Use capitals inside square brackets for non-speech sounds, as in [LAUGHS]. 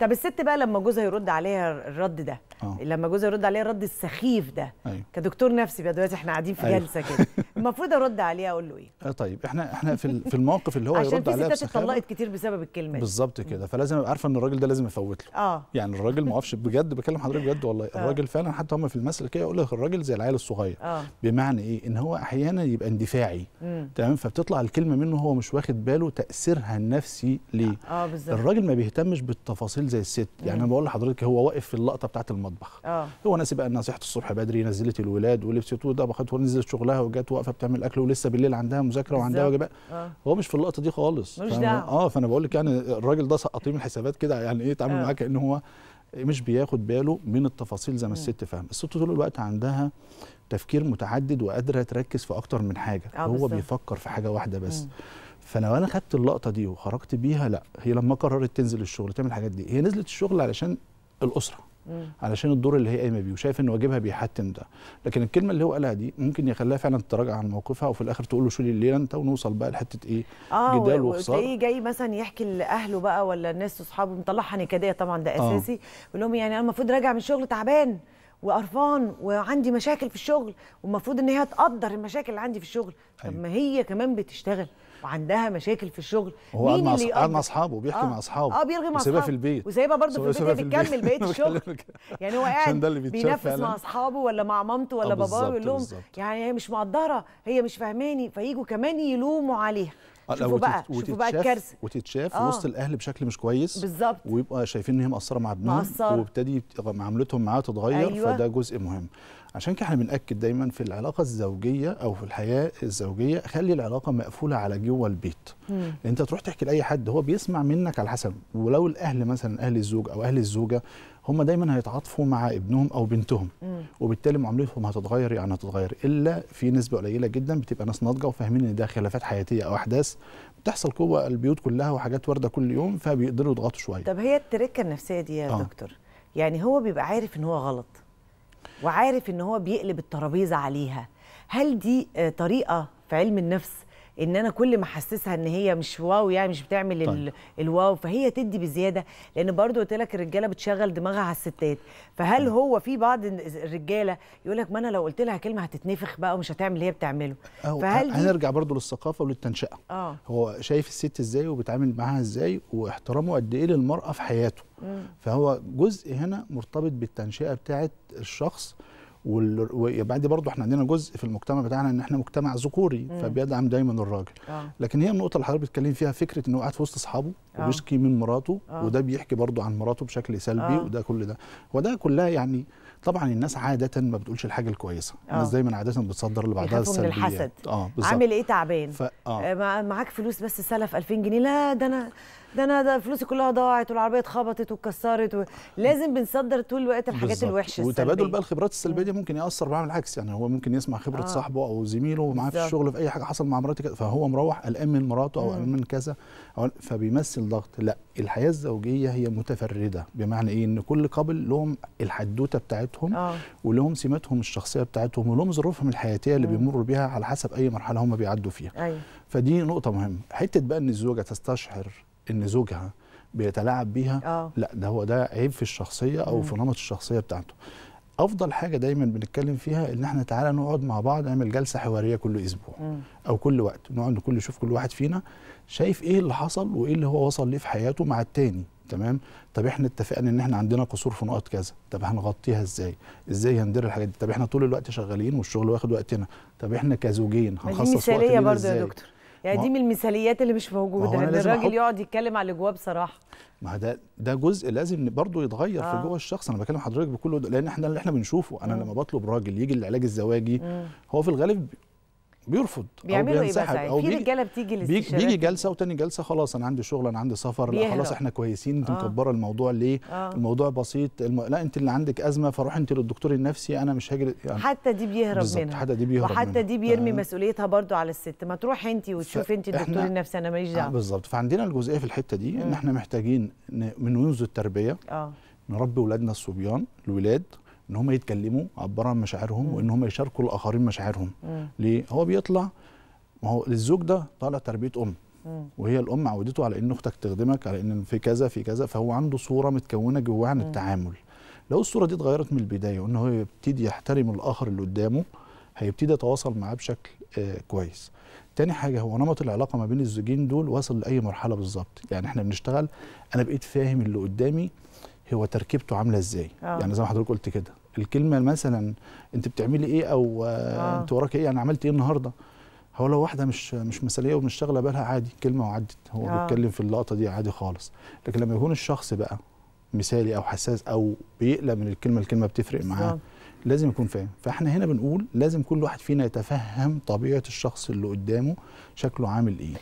طب الست بقى لما جوزها يرد عليها الرد ده أوه. لما جوزها يرد عليها الرد السخيف ده أيوه. كدكتور نفسي بقى دلوقتي احنا قاعدين في أيوه. جلسه كده المفروض ارد عليها اقول له ايه آه طيب احنا احنا في في الموقف اللي هو يرد عليها عشان في ستات اتطلقت كتير بسبب الكلمه دي بالظبط كده فلازم ابقى عارفه ان الراجل ده لازم افوت له اه يعني الراجل ما اعرفش بجد بكلم حضرتك بجد والله آه. الراجل فعلا حتى هم في المثل كده يقول لك الراجل زي العيال الصغير آه. بمعنى ايه ان هو احيانا يبقى اندفاعي تمام فبتطلع الكلمه منه هو مش واخد باله تاثيرها النفسي ليه اه بالظبط الراجل ما بيهتمش بالتفاصيل راجل زي الست يعني انا بقول لحضرتك هو واقف في اللقطه بتاعه المطبخ أوه. هو ناسي بقى نصيحه الصبح بدري نزلت الولاد ولبست وطبخت ونزلت شغلها وجت واقفه بتعمل اكل ولسه بالليل عندها مذاكره وعندها واجبات آه. هو مش في اللقطه دي خالص اه فانا بقول لك يعني الراجل ده سقطيه من الحسابات كده يعني ايه يتعامل آه. معاه كان هو مش بياخد باله من التفاصيل زي ما الست فاهم الست طول الوقت عندها تفكير متعدد وقادره تركز في اكتر من حاجه آه، هو بيفكر في حاجه واحده بس م. فلو انا خدت اللقطه دي وخرجت بيها لا هي لما قررت تنزل الشغل تعمل الحاجات دي هي نزلت الشغل علشان الاسره مم. علشان الدور اللي هي قايمه بيه وشايف ان واجبها بيحتم ده لكن الكلمه اللي هو قالها دي ممكن يخليها فعلا تتراجع عن موقفها وفي الاخر تقول له شيل الليله انت ونوصل بقى لحته ايه آه جدال وخساره تلاقيه جاي مثلا يحكي لاهله بقى ولا الناس اصحابه مطلعها نكديه طبعا ده آه. اساسي آه. يقول لهم يعني انا المفروض راجع من الشغل تعبان وقرفان وعندي مشاكل في الشغل والمفروض ان هي تقدر المشاكل اللي عندي في الشغل أيوه. طب ما هي كمان بتشتغل وعندها مشاكل في الشغل هو مين اللي قاعد مع اصحابه بيحكي آه. مع اصحابه اه بيرغي مع اصحابه وسايبها في البيت وسايبها برضه في البيت بتكمل بقيه [LAUGHS] الشغل يعني هو قاعد بينفس مع اصحابه ولا مع مامته ولا آه، باباه يقول لهم يعني هي مش مقدره هي مش فاهماني فييجوا كمان يلوموا عليها آه، شوفوا بقى شوفوا بقى الكارثه وتتشاف آه. وسط الاهل بشكل مش كويس بالظبط ويبقى شايفين ان هي مقصره مع ابنها وابتدي معاملتهم معاه تتغير أيوة. فده جزء مهم عشان كده احنا بنأكد دايما في العلاقة الزوجية أو في الحياة الزوجية خلي العلاقة مقفولة على جوه البيت مم. أنت تروح تحكي لأي حد هو بيسمع منك على حسب ولو الأهل مثلا أهل الزوج أو أهل الزوجة هم دايما هيتعاطفوا مع ابنهم او بنتهم مم. وبالتالي معاملتهم هتتغير يعني هتتغير الا في نسبه قليله جدا بتبقى ناس ناضجه وفاهمين ان ده خلافات حياتيه او احداث بتحصل جوه البيوت كلها وحاجات وارده كل يوم فبيقدروا يضغطوا شويه طب هي التركه النفسيه دي يا آه. دكتور يعني هو بيبقى عارف ان هو غلط وعارف ان هو بيقلب الترابيزه عليها هل دي آه، طريقه في علم النفس ان انا كل ما احسسها ان هي مش واو يعني مش بتعمل طيب. الواو فهي تدي بزياده لان برضو قلت لك الرجاله بتشغل دماغها على الستات فهل طيب. هو في بعض الرجاله يقول لك ما انا لو قلت لها كلمه هتتنفخ بقى ومش هتعمل اللي هي بتعمله فهل هنرجع برضو للثقافه وللتنشئه آه. هو شايف الست ازاي وبيتعامل معاها ازاي واحترامه قد ايه للمراه في حياته مم. فهو جزء هنا مرتبط بالتنشئه بتاعه الشخص ويبقى عندي برضه احنا عندنا جزء في المجتمع بتاعنا ان احنا مجتمع ذكوري فبيدعم دايما الراجل آه. لكن هي النقطه اللي حضرتك بتتكلم فيها فكره انه قاعد في وسط اصحابه آه. وبيشكي من مراته آه. وده بيحكي برضه عن مراته بشكل سلبي آه. وده كل ده وده كلها يعني طبعا الناس عاده ما بتقولش الحاجه الكويسه آه. الناس دايما عاده بتصدر اللي بعدها السلبيات اه بالظبط عامل ايه تعبان ف... آه. آه، معاك فلوس بس سلف 2000 جنيه لا ده انا ده انا ده فلوسي كلها ضاعت والعربيه اتخبطت واتكسرت و... لازم بنصدر طول الوقت الحاجات بالزبط. الوحشه وتبادل بقى الخبرات السلبيه العادي ممكن ياثر بعمل العكس يعني هو ممكن يسمع خبره آه. صاحبه او زميله معاه في الشغل في اي حاجه حصل مع مراته فهو مروح قلقان من مراته او قلقان من كذا فبيمثل ضغط لا الحياه الزوجيه هي متفرده بمعنى ايه ان كل قبل لهم الحدوته بتاعتهم آه. ولهم سماتهم الشخصيه بتاعتهم ولهم ظروفهم الحياتيه اللي بيمروا بيها على حسب اي مرحله هم بيعدوا فيها أيوة. فدي نقطه مهمه حته بقى ان الزوجه تستشعر ان زوجها بيتلاعب بيها أوه. لا ده هو ده عيب في الشخصيه او مم. في نمط الشخصيه بتاعته افضل حاجه دايما بنتكلم فيها ان احنا تعالى نقعد مع بعض نعمل جلسه حواريه كل اسبوع او كل وقت نقعد كل شوف كل واحد فينا شايف ايه اللي حصل وايه اللي هو وصل ليه في حياته مع التاني تمام طب احنا اتفقنا ان احنا عندنا قصور في نقط كذا طب هنغطيها ازاي ازاي هندير الحاجات دي طب احنا طول الوقت شغالين والشغل واخد وقتنا طب احنا كزوجين هنخصص وقت ازاي مثاليه برضه يا دكتور يعني دي من المثاليات اللي مش موجوده ان الراجل يقعد يتكلم على الجواب جواه بصراحه ما ده ده جزء لازم برضه يتغير آه. في جوه الشخص انا بكلم حضرتك بكل لان احنا اللي احنا بنشوفه انا م. لما بطلب راجل يجي للعلاج الزواجي م. هو في الغالب بيرفض بيعملوا ايه بقى في رجاله بتيجي للاستشارات بيجي جلسه وتاني جلسه خلاص انا عندي شغل انا عندي سفر لا خلاص احنا كويسين انت آه. مكبره الموضوع ليه آه. الموضوع بسيط الم... لا انت اللي عندك ازمه فروح انت للدكتور النفسي انا مش هاجر يعني حتى دي بيهرب منها حتى دي بيهرب وحتى منها. دي بيرمي آه. مسؤوليتها برضو على الست ما تروح انت وتشوف انت الدكتور النفسي انا ماليش آه، دعوه آه بالظبط فعندنا الجزئيه في الحته دي ان احنا محتاجين من منذ التربيه آه. نربي اولادنا الصبيان الولاد ان هم يتكلموا عبارة عن مشاعرهم مم. وان هم يشاركوا الاخرين مشاعرهم ليه هو بيطلع ما هو الزوج ده طالع تربيه ام مم. وهي الام عودته على ان اختك تخدمك على ان في كذا في كذا فهو عنده صوره متكونه جواه عن التعامل لو الصوره دي اتغيرت من البدايه وان هو يبتدي يحترم الاخر اللي قدامه هيبتدي يتواصل معاه بشكل آه كويس تاني حاجه هو نمط العلاقه ما بين الزوجين دول وصل لاي مرحله بالظبط يعني احنا بنشتغل انا بقيت فاهم اللي قدامي هو تركيبته عامله ازاي آه. يعني زي ما حضرتك قلت كده الكلمه مثلا انت بتعملي ايه او آه. انت وراك ايه يعني عملت ايه النهارده هو لو واحده مش مش مثاليه ومش شاغله بالها عادي كلمه وعدت هو آه. بيتكلم في اللقطه دي عادي خالص لكن لما يكون الشخص بقى مثالي او حساس او بيقلق من الكلمه الكلمه بتفرق معاه لازم يكون فاهم فاحنا هنا بنقول لازم كل واحد فينا يتفهم طبيعه الشخص اللي قدامه شكله عامل ايه